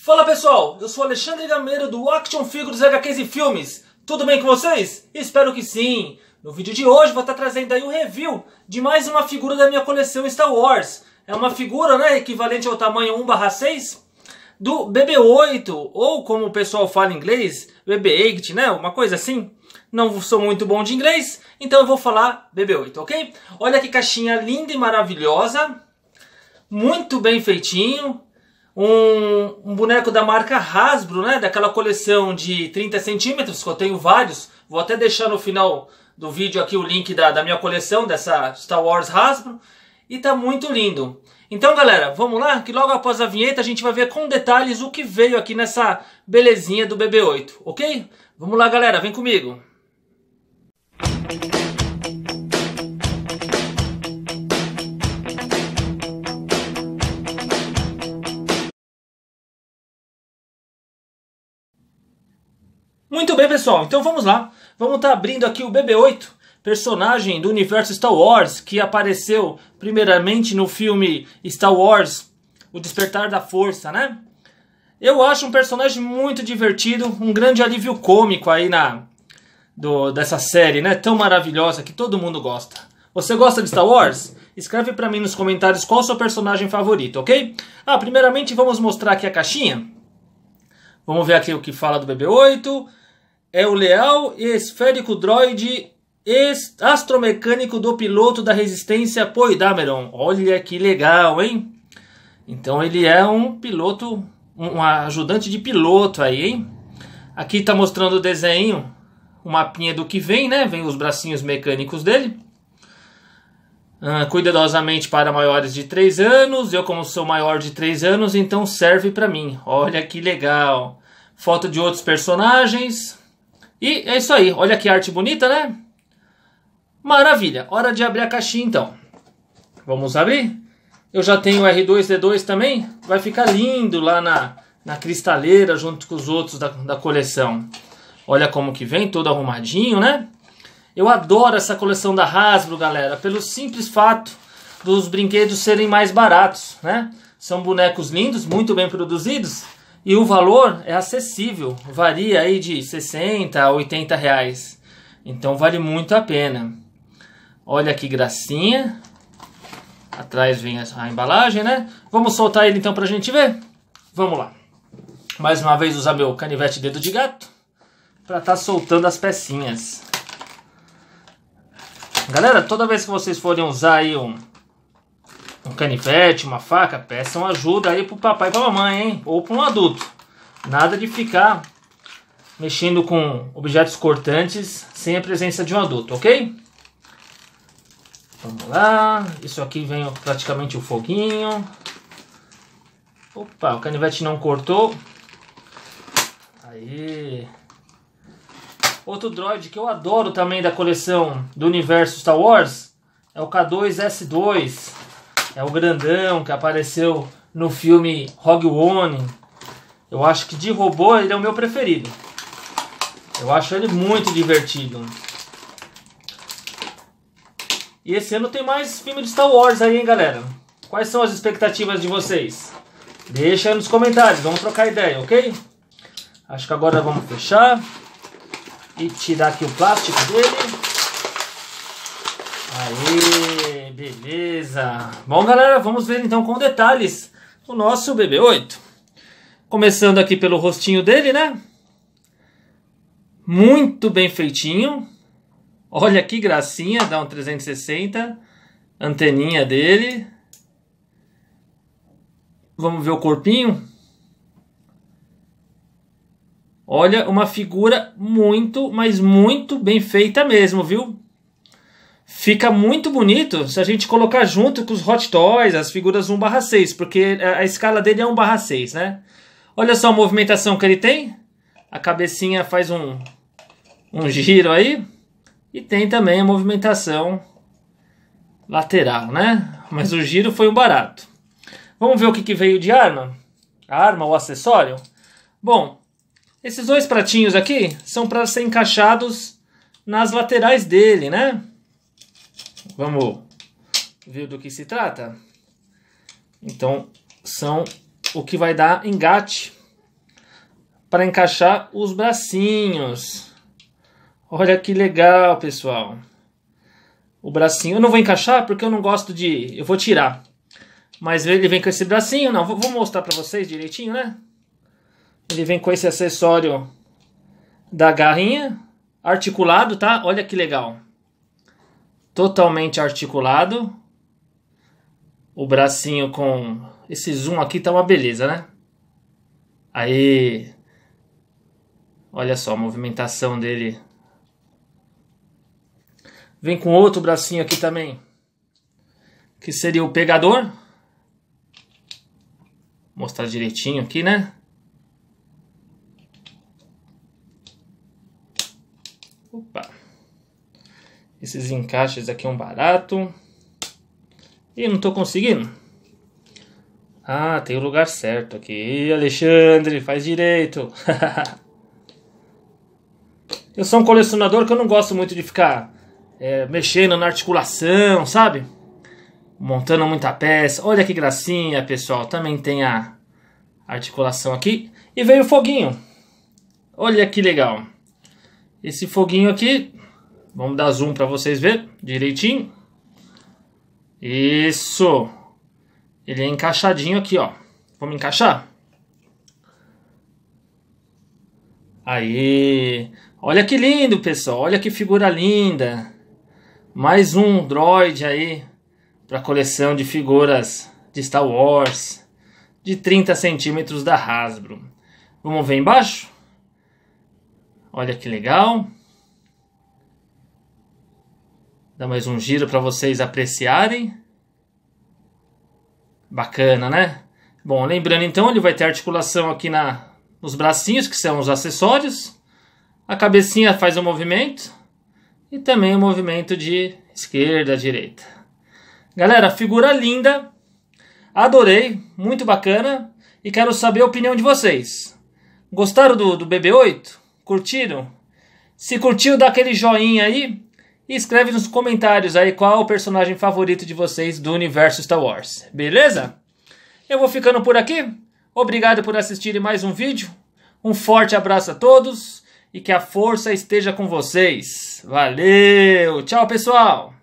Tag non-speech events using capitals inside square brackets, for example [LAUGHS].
Fala pessoal, eu sou Alexandre Gameiro do Action Figures HQs e Filmes. Tudo bem com vocês? Espero que sim! No vídeo de hoje vou estar trazendo aí um review de mais uma figura da minha coleção Star Wars. É uma figura né, equivalente ao tamanho 1/6 do BB-8, ou como o pessoal fala em inglês, BB-8, né? Uma coisa assim. Não sou muito bom de inglês, então eu vou falar BB-8, ok? Olha que caixinha linda e maravilhosa. Muito bem feitinho, um, um boneco da marca Hasbro, né? Daquela coleção de 30 centímetros, que eu tenho vários. Vou até deixar no final do vídeo aqui o link da, da minha coleção, dessa Star Wars Hasbro. E tá muito lindo. Então, galera, vamos lá? Que logo após a vinheta a gente vai ver com detalhes o que veio aqui nessa belezinha do BB-8, ok? Vamos lá, galera, vem comigo! Música bem, pessoal, então vamos lá. Vamos estar tá abrindo aqui o BB-8, personagem do universo Star Wars, que apareceu primeiramente no filme Star Wars, O Despertar da Força, né? Eu acho um personagem muito divertido, um grande alívio cômico aí na do, dessa série, né? Tão maravilhosa que todo mundo gosta. Você gosta de Star Wars? Escreve para mim nos comentários qual o seu personagem favorito, ok? Ah, primeiramente vamos mostrar aqui a caixinha. Vamos ver aqui o que fala do BB-8 é o leal e esférico droide astromecânico do piloto da resistência Poidameron. Olha que legal, hein? Então ele é um piloto, um ajudante de piloto aí, hein? Aqui está mostrando o desenho, o mapinha do que vem, né? Vem os bracinhos mecânicos dele. Ah, cuidadosamente para maiores de 3 anos. Eu, como sou maior de 3 anos, então serve para mim. Olha que legal. Foto de outros personagens. E é isso aí. Olha que arte bonita, né? Maravilha. Hora de abrir a caixinha, então. Vamos abrir? Eu já tenho R2-D2 também. Vai ficar lindo lá na, na cristaleira junto com os outros da, da coleção. Olha como que vem, todo arrumadinho, né? Eu adoro essa coleção da Hasbro, galera, pelo simples fato dos brinquedos serem mais baratos, né? São bonecos lindos, muito bem produzidos e o valor é acessível, varia aí de 60 a 80 reais. Então vale muito a pena. Olha que gracinha. Atrás vem a embalagem, né? Vamos soltar ele então pra gente ver? Vamos lá. Mais uma vez usar meu canivete dedo de gato para estar tá soltando as pecinhas. Galera, toda vez que vocês forem usar aí um, um canivete, uma faca, peçam ajuda aí pro papai e pra mamãe, hein? Ou pra um adulto. Nada de ficar mexendo com objetos cortantes sem a presença de um adulto, ok? Vamos lá. Isso aqui vem praticamente o foguinho. Opa, o canivete não cortou. Aí. Outro droid que eu adoro também da coleção do universo Star Wars é o K2S2 é o grandão que apareceu no filme Rogue One. Eu acho que de robô ele é o meu preferido. Eu acho ele muito divertido. E esse ano tem mais filme de Star Wars aí, hein, galera? Quais são as expectativas de vocês? Deixa aí nos comentários, vamos trocar ideia, ok? Acho que agora vamos fechar e tirar aqui o plástico dele. Aí. Beleza. Bom, galera, vamos ver então com detalhes o nosso BB-8. Começando aqui pelo rostinho dele, né? Muito bem feitinho. Olha que gracinha, dá um 360. Anteninha dele. Vamos ver o corpinho. Olha, uma figura muito, mas muito bem feita mesmo, viu? fica muito bonito se a gente colocar junto com os Hot Toys, as figuras 1/6, porque a, escala dele é 1/6, né? Olha só a movimentação que ele tem. A cabecinha faz um, um giro aí. E tem também a movimentação lateral, né? Mas o giro foi um barato. Vamos ver o que, que veio de arma? A arma, o acessório? Bom, esses dois pratinhos aqui são para ser encaixados nas laterais dele, né? Vamos ver do que se trata? Então, são o que vai dar engate para encaixar os bracinhos. Olha que legal, pessoal. O bracinho, eu não vou encaixar porque eu não gosto de, eu vou tirar. Mas ele vem com esse bracinho, não, vou mostrar para vocês direitinho, né? Ele vem com esse acessório da garrinha articulado, tá? Olha que legal totalmente articulado. O bracinho com esse zoom aqui tá uma beleza, né? Aí Olha só a movimentação dele. Vem com outro bracinho aqui também. Que seria o pegador. Vou mostrar direitinho aqui, né? Esses encaixes aqui é um barato. E não estou conseguindo. Ah, tem o lugar certo aqui. Alexandre, faz direito. [LAUGHS] eu sou um colecionador que eu não gosto muito de ficar é, mexendo na articulação, sabe? Montando muita peça. Olha que gracinha, pessoal. Também tem a articulação aqui. E veio o foguinho. Olha que legal. Esse foguinho aqui Vamos dar zoom para vocês verem direitinho. Isso. Ele é encaixadinho aqui, ó. Vamos encaixar? Aí. Olha que lindo, pessoal. Olha que figura linda. Mais um droid aí para coleção de figuras de Star Wars de 30 centímetros da Hasbro. Vamos ver embaixo? Olha que legal. Dá mais um giro para vocês apreciarem. Bacana, né? Bom, lembrando então, ele vai ter articulação aqui na, nos bracinhos, que são os acessórios. A cabecinha faz o um movimento. E também o um movimento de esquerda, direita. Galera, figura linda. Adorei, muito bacana. E quero saber a opinião de vocês. Gostaram do, do BB-8? Curtiram? Se curtiu, dá aquele joinha aí e escreve nos comentários aí qual é o personagem favorito de vocês do universo Star Wars. Beleza? Eu vou ficando por aqui. Obrigado por assistirem mais um vídeo. Um forte abraço a todos e que a força esteja com vocês. Valeu! Tchau, pessoal!